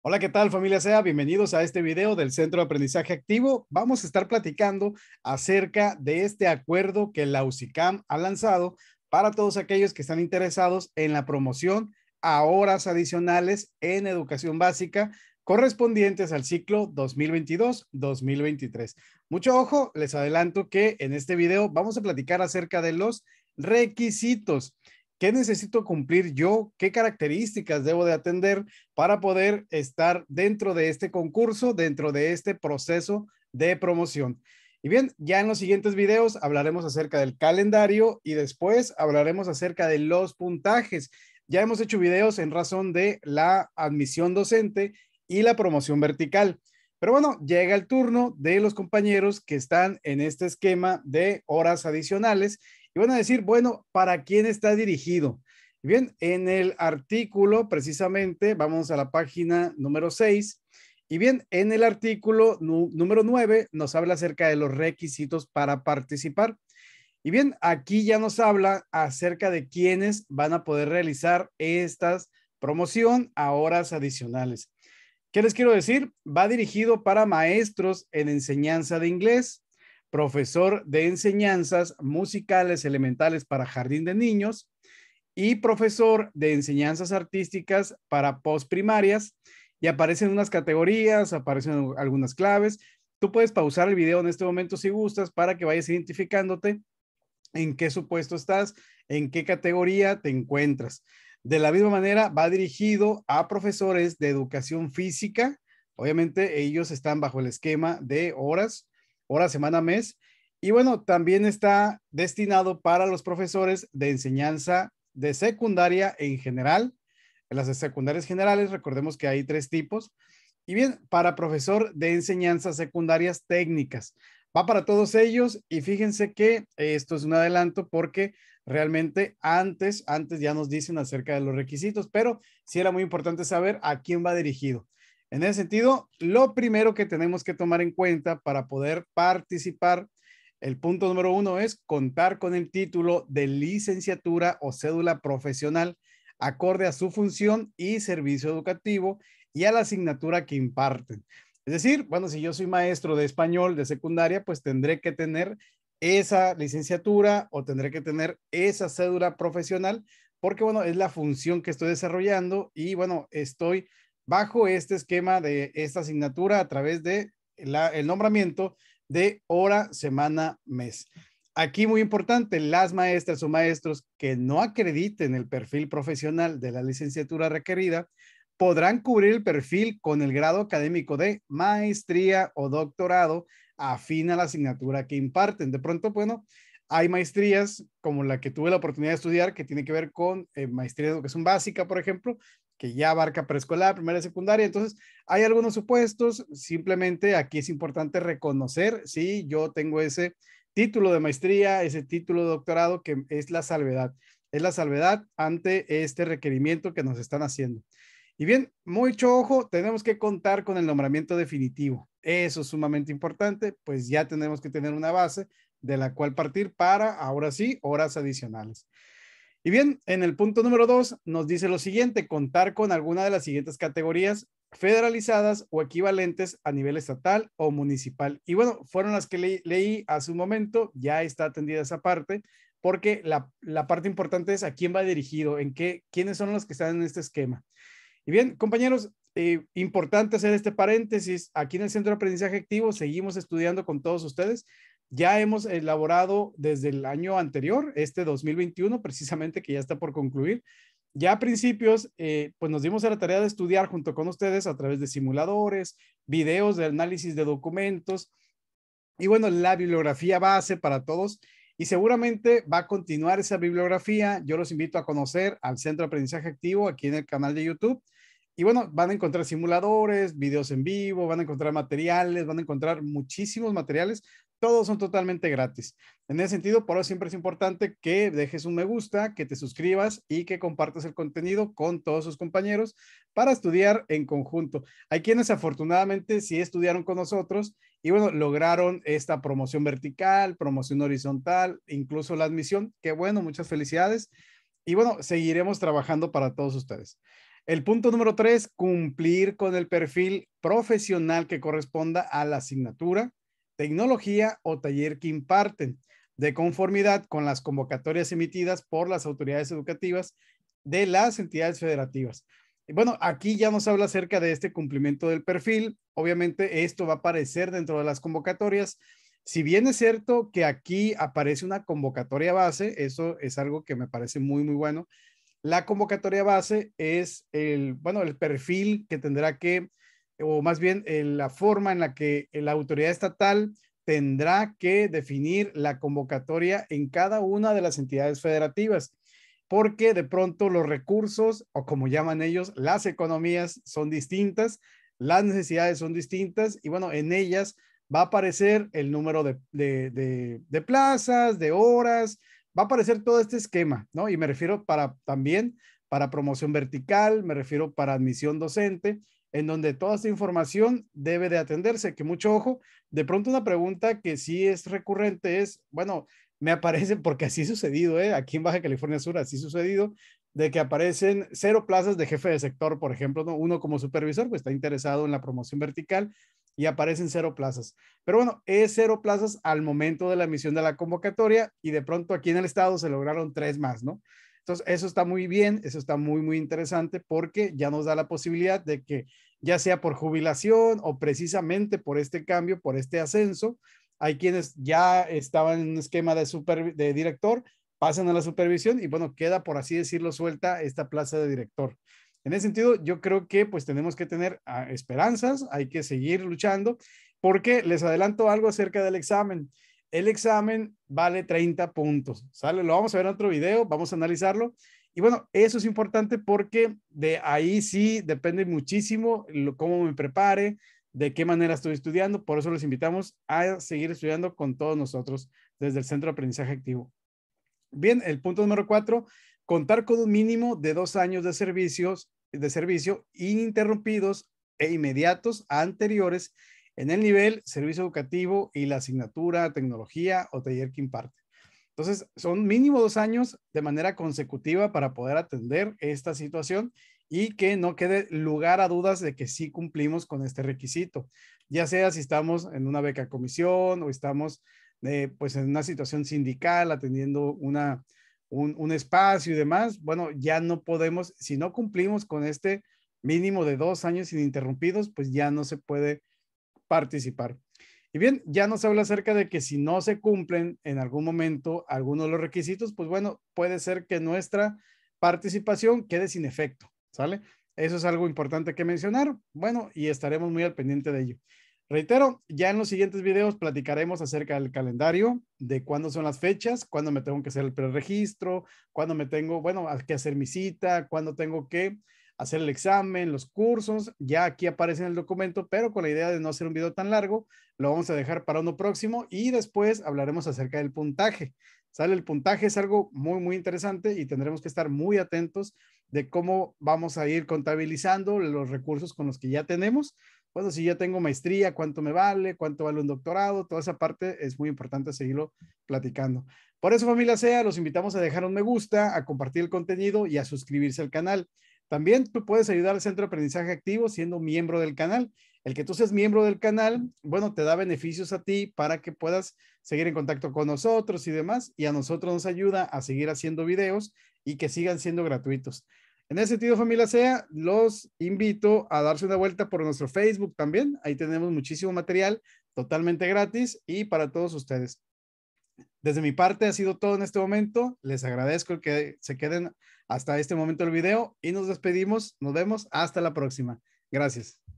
Hola, ¿qué tal familia SEA? Bienvenidos a este video del Centro de Aprendizaje Activo. Vamos a estar platicando acerca de este acuerdo que la UCICAM ha lanzado para todos aquellos que están interesados en la promoción a horas adicionales en educación básica correspondientes al ciclo 2022-2023. Mucho ojo, les adelanto que en este video vamos a platicar acerca de los requisitos. ¿Qué necesito cumplir yo? ¿Qué características debo de atender para poder estar dentro de este concurso, dentro de este proceso de promoción? Y bien, ya en los siguientes videos hablaremos acerca del calendario y después hablaremos acerca de los puntajes. Ya hemos hecho videos en razón de la admisión docente y la promoción vertical. Pero bueno, llega el turno de los compañeros que están en este esquema de horas adicionales y van a decir, bueno, ¿para quién está dirigido? Bien, en el artículo, precisamente, vamos a la página número 6. Y bien, en el artículo número 9 nos habla acerca de los requisitos para participar. Y bien, aquí ya nos habla acerca de quiénes van a poder realizar estas promoción a horas adicionales. ¿Qué les quiero decir? Va dirigido para maestros en enseñanza de inglés, profesor de enseñanzas musicales elementales para jardín de niños y profesor de enseñanzas artísticas para posprimarias Y aparecen unas categorías, aparecen algunas claves. Tú puedes pausar el video en este momento si gustas para que vayas identificándote en qué supuesto estás, en qué categoría te encuentras. De la misma manera, va dirigido a profesores de educación física. Obviamente, ellos están bajo el esquema de horas hora, semana, mes. Y bueno, también está destinado para los profesores de enseñanza de secundaria en general. En las secundarias generales, recordemos que hay tres tipos. Y bien, para profesor de enseñanza secundarias técnicas. Va para todos ellos y fíjense que esto es un adelanto porque realmente antes, antes ya nos dicen acerca de los requisitos, pero sí era muy importante saber a quién va dirigido. En ese sentido, lo primero que tenemos que tomar en cuenta para poder participar, el punto número uno es contar con el título de licenciatura o cédula profesional acorde a su función y servicio educativo y a la asignatura que imparten. Es decir, bueno, si yo soy maestro de español de secundaria, pues tendré que tener esa licenciatura o tendré que tener esa cédula profesional porque, bueno, es la función que estoy desarrollando y, bueno, estoy bajo este esquema de esta asignatura a través de el nombramiento de hora, semana, mes. Aquí muy importante, las maestras o maestros que no acrediten el perfil profesional de la licenciatura requerida podrán cubrir el perfil con el grado académico de maestría o doctorado afín a la asignatura que imparten. De pronto, bueno, hay maestrías como la que tuve la oportunidad de estudiar que tiene que ver con eh, maestría de educación básica, por ejemplo, que ya abarca preescolar, primaria, secundaria. Entonces, hay algunos supuestos, simplemente aquí es importante reconocer, si yo tengo ese título de maestría, ese título de doctorado, que es la salvedad, es la salvedad ante este requerimiento que nos están haciendo. Y bien, mucho ojo, tenemos que contar con el nombramiento definitivo. Eso es sumamente importante, pues ya tenemos que tener una base de la cual partir para, ahora sí, horas adicionales. Y bien, en el punto número dos nos dice lo siguiente, contar con alguna de las siguientes categorías federalizadas o equivalentes a nivel estatal o municipal. Y bueno, fueron las que leí hace un momento, ya está atendida esa parte, porque la, parte importante es a quién va dirigido, en qué, quiénes son los que están en este esquema. Y bien, compañeros, eh, importante hacer este paréntesis. Aquí en el Centro de Aprendizaje Activo seguimos estudiando con todos ustedes ya hemos elaborado desde el año anterior, este 2021, precisamente que ya está por concluir. Ya a principios, eh, pues nos dimos a la tarea de estudiar junto con ustedes a través de simuladores, videos de análisis de documentos y bueno, la bibliografía base para todos y seguramente va a continuar esa bibliografía. Yo los invito a conocer al Centro de Aprendizaje Activo aquí en el canal de YouTube. Y bueno, van a encontrar simuladores, videos en vivo, van a encontrar materiales, van a encontrar muchísimos materiales todos son totalmente gratis. En ese sentido, por eso siempre es importante que dejes un me gusta, que te suscribas y que compartas el contenido con todos sus compañeros para estudiar en conjunto. Hay quienes afortunadamente sí estudiaron con nosotros y bueno, lograron esta promoción vertical, promoción horizontal, incluso la admisión. Qué bueno, muchas felicidades. Y bueno, seguiremos trabajando para todos ustedes. El punto número tres, cumplir con el perfil profesional que corresponda a la asignatura tecnología o taller que imparten, de conformidad con las convocatorias emitidas por las autoridades educativas de las entidades federativas. bueno, aquí ya nos habla acerca de este cumplimiento del perfil. Obviamente esto va a aparecer dentro de las convocatorias. Si bien es cierto que aquí aparece una convocatoria base, eso es algo que me parece muy, muy bueno. La convocatoria base es el, bueno, el perfil que tendrá que o más bien eh, la forma en la que eh, la autoridad estatal tendrá que definir la convocatoria en cada una de las entidades federativas, porque de pronto los recursos, o como llaman ellos, las economías son distintas, las necesidades son distintas, y bueno, en ellas va a aparecer el número de, de plazas, de horas, va a aparecer todo este esquema, ¿no? Y me refiero para también para promoción vertical, me refiero para admisión docente, en donde toda esta información debe de atenderse, que mucho ojo, de pronto una pregunta que sí es recurrente es, bueno, me aparece, porque así ha sucedido, ¿eh? aquí en Baja California Sur, así ha sucedido, de que aparecen cero plazas de jefe de sector, por ejemplo, ¿no? uno como supervisor, pues está interesado en la promoción vertical y aparecen cero plazas. Pero bueno, es cero plazas al momento de la emisión de la convocatoria y de pronto aquí en el estado se lograron tres más, ¿no? Entonces, eso está muy bien, eso está muy, muy interesante porque ya nos da la posibilidad de que ya sea por jubilación o precisamente por este cambio, por este ascenso, hay quienes ya estaban en un esquema de, super, director, pasan a la supervisión y bueno, queda, por así decirlo, suelta esta plaza de director. En ese sentido, yo creo que pues tenemos que tener ah, esperanzas, hay que seguir luchando, porque les adelanto algo acerca del examen el examen vale 30 puntos, ¿sale? Lo vamos a ver en otro video, vamos a analizarlo. Y bueno, eso es importante porque de ahí sí depende muchísimo cómo me prepare, de qué manera estoy estudiando. Por eso los invitamos a seguir estudiando con todos nosotros desde el Centro de Aprendizaje Activo. Bien, el punto número cuatro, contar con un mínimo de dos años de servicios de servicio ininterrumpidos e inmediatos anteriores en el nivel, servicio educativo y la asignatura, tecnología o taller que imparte. Entonces, son mínimo dos años de manera consecutiva para poder atender esta situación y que no quede lugar a dudas de que sí cumplimos con este requisito, ya sea si estamos en una beca comisión o estamos eh, pues en una situación sindical atendiendo una, un, un, espacio y demás, bueno, ya no podemos, si no cumplimos con este mínimo de dos años ininterrumpidos, pues ya no se puede participar. Y bien, ya nos habla acerca de que si no se cumplen en algún momento algunos de los requisitos, pues bueno, puede ser que nuestra participación quede sin efecto, ¿sale? Eso es algo importante que mencionar. Bueno, y estaremos muy al pendiente de ello. Reitero, ya en los siguientes videos platicaremos acerca del calendario, de cuándo son las fechas, cuándo me tengo que hacer el preregistro, cuándo me tengo, bueno, que hacer mi cita, cuándo tengo que hacer el examen, los cursos, ya aquí aparece en el documento, pero con la idea de no hacer un video tan largo, lo vamos a dejar para uno próximo y después hablaremos acerca del puntaje. Sale el puntaje, es algo muy, muy interesante y tendremos que estar muy atentos de cómo vamos a ir contabilizando los recursos con los que ya tenemos. Bueno, si ya tengo maestría, cuánto me vale, cuánto vale un doctorado, toda esa parte es muy importante seguirlo platicando. Por eso, familia SEA, los invitamos a dejar un me gusta, a compartir el contenido y a suscribirse al canal. También tú puedes ayudar al Centro de Aprendizaje Activo siendo miembro del canal. El que tú seas miembro del canal, bueno, te da beneficios a ti para que puedas seguir en contacto con nosotros y demás, y a nosotros nos ayuda a seguir haciendo videos y que sigan siendo gratuitos. En ese sentido, familia SEA, los invito a darse una vuelta por nuestro Facebook también. Ahí tenemos muchísimo material totalmente gratis y para todos ustedes. Desde mi parte ha sido todo en este momento. Les agradezco que se queden hasta este momento el video y nos despedimos. Nos vemos hasta la próxima. Gracias.